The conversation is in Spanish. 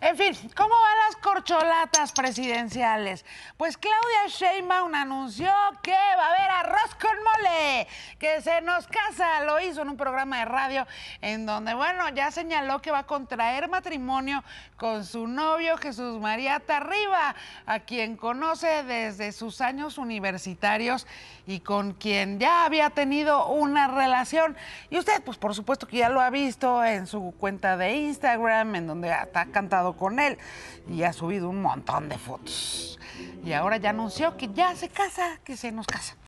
En fin, ¿cómo van las corcholatas presidenciales? Pues Claudia Sheinbaum anunció que va a haber que se nos casa, lo hizo en un programa de radio en donde, bueno, ya señaló que va a contraer matrimonio con su novio Jesús María Tarriba, a quien conoce desde sus años universitarios y con quien ya había tenido una relación. Y usted, pues por supuesto que ya lo ha visto en su cuenta de Instagram, en donde ha cantado con él y ha subido un montón de fotos. Y ahora ya anunció que ya se casa, que se nos casa.